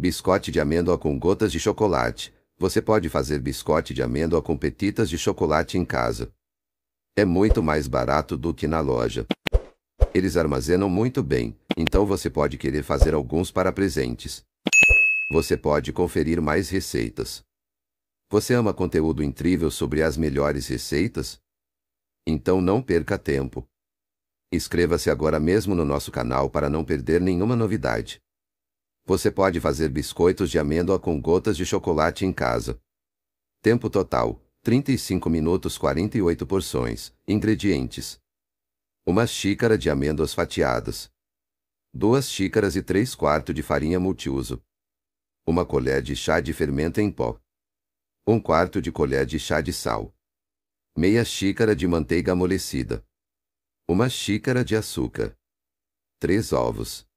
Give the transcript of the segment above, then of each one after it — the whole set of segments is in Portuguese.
Biscote de amêndoa com gotas de chocolate. Você pode fazer biscote de amêndoa com petitas de chocolate em casa. É muito mais barato do que na loja. Eles armazenam muito bem, então você pode querer fazer alguns para presentes. Você pode conferir mais receitas. Você ama conteúdo incrível sobre as melhores receitas? Então não perca tempo. Inscreva-se agora mesmo no nosso canal para não perder nenhuma novidade. Você pode fazer biscoitos de amêndoa com gotas de chocolate em casa. Tempo total: 35 minutos 48 porções. Ingredientes: Uma xícara de amêndoas fatiadas. 2 xícaras e 3 quartos de farinha multiuso. Uma colher de chá de fermento em pó. 1 um quarto de colher de chá de sal. Meia xícara de manteiga amolecida. Uma xícara de açúcar. 3 ovos.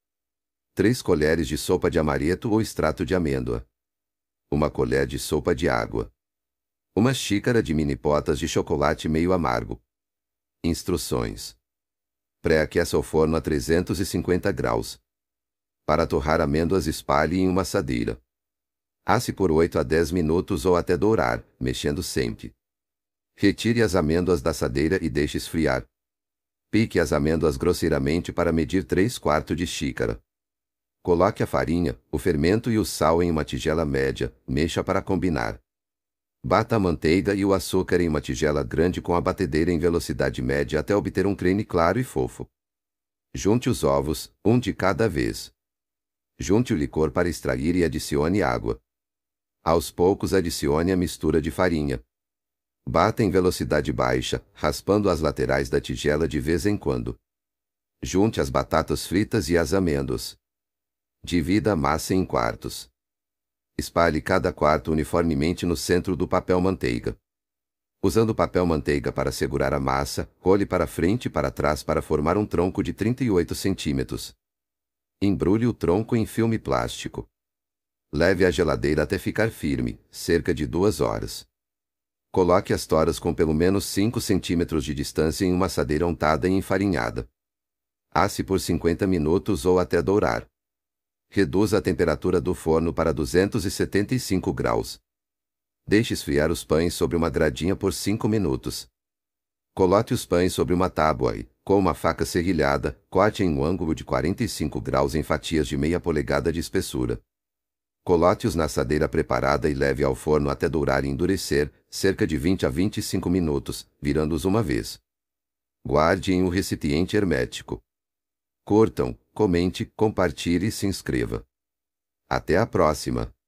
3 colheres de sopa de amareto ou extrato de amêndoa, 1 colher de sopa de água, 1 xícara de minipotas de chocolate meio amargo. Instruções: Pré-aqueça o forno a 350 graus. Para torrar amêndoas, espalhe em uma assadeira. Asse por 8 a 10 minutos ou até dourar, mexendo sempre. Retire as amêndoas da assadeira e deixe esfriar. Pique as amêndoas grosseiramente para medir 3 quartos de xícara. Coloque a farinha, o fermento e o sal em uma tigela média, mexa para combinar. Bata a manteiga e o açúcar em uma tigela grande com a batedeira em velocidade média até obter um creme claro e fofo. Junte os ovos, um de cada vez. Junte o licor para extrair e adicione água. Aos poucos adicione a mistura de farinha. Bata em velocidade baixa, raspando as laterais da tigela de vez em quando. Junte as batatas fritas e as amêndoas. Divida a massa em quartos. Espalhe cada quarto uniformemente no centro do papel manteiga. Usando papel manteiga para segurar a massa, role para frente e para trás para formar um tronco de 38 centímetros. Embrulhe o tronco em filme plástico. Leve à geladeira até ficar firme, cerca de duas horas. Coloque as toras com pelo menos 5 centímetros de distância em uma assadeira untada e enfarinhada. Asse por 50 minutos ou até dourar. Reduza a temperatura do forno para 275 graus. Deixe esfriar os pães sobre uma gradinha por 5 minutos. Coloque os pães sobre uma tábua e, com uma faca serrilhada, corte em um ângulo de 45 graus em fatias de meia polegada de espessura. Coloque-os na assadeira preparada e leve ao forno até dourar e endurecer, cerca de 20 a 25 minutos, virando-os uma vez. Guarde em um recipiente hermético. Cortam, comente, compartilhe e se inscreva. Até a próxima!